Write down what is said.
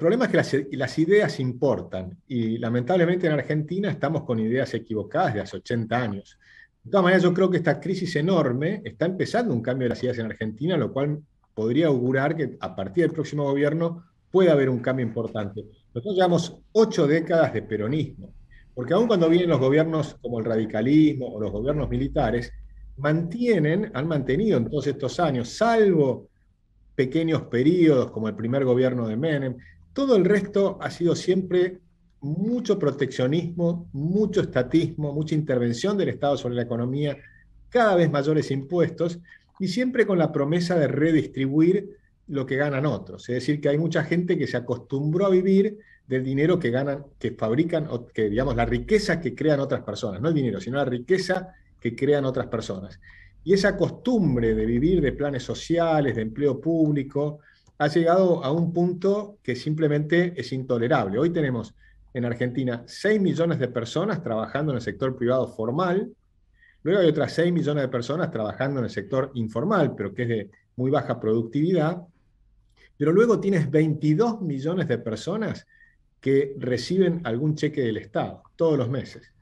problema es que las, ideas importan y lamentablemente en Argentina estamos con ideas equivocadas de hace 80 años. De todas maneras, yo creo que esta crisis enorme está empezando un cambio de las ideas en Argentina, lo cual podría augurar que a partir del próximo gobierno pueda haber un cambio importante. Nosotros llevamos ocho décadas de peronismo, porque aun cuando vienen los gobiernos como el radicalismo o los gobiernos militares, mantienen, han mantenido en todos estos años, salvo pequeños periodos como el primer gobierno de Menem, todo el resto ha sido siempre mucho proteccionismo, mucho estatismo, mucha intervención del Estado sobre la economía, cada vez mayores impuestos y siempre con la promesa de redistribuir lo que ganan otros. Es decir, que hay mucha gente que se acostumbró a vivir del dinero que ganan, que fabrican, o que digamos, la riqueza que crean otras personas, no el dinero, sino la riqueza que crean otras personas. Y esa costumbre de vivir de planes sociales, de empleo público, ha llegado a un punto que simplemente es intolerable. Hoy tenemos en Argentina 6 millones de personas trabajando en el sector privado formal, luego hay otras 6 millones de personas trabajando en el sector informal, pero que es de muy baja productividad, pero luego tienes 22 millones de personas que reciben algún cheque del Estado todos los meses.